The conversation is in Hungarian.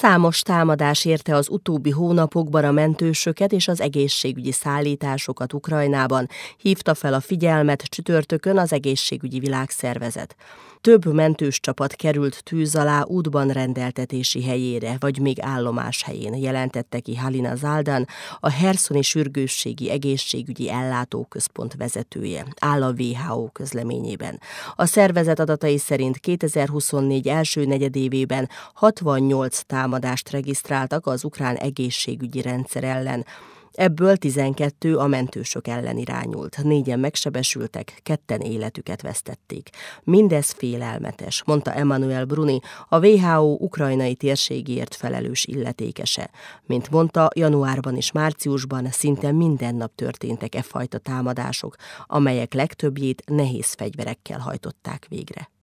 Számos támadás érte az utóbbi hónapokban a mentősöket és az egészségügyi szállításokat Ukrajnában, hívta fel a figyelmet csütörtökön az egészségügyi világszervezet. Több mentős csapat került tűz alá útban rendeltetési helyére, vagy még állomás helyén, jelentette ki Halina Zaldan, a Herszoni Sürgősségi Egészségügyi Ellátóközpont vezetője, áll a WHO közleményében. A szervezet adatai szerint 2024 első negyedévében 68 támadás támadást regisztráltak az ukrán egészségügyi rendszer ellen. Ebből 12 a mentősök ellen irányult, négyen megsebesültek, ketten életüket vesztették. Mindez félelmetes, mondta Emmanuel Bruni, a WHO ukrajnai térségért felelős illetékese. Mint mondta, januárban és márciusban szinte minden nap történtek e fajta támadások, amelyek legtöbbjét nehéz fegyverekkel hajtották végre.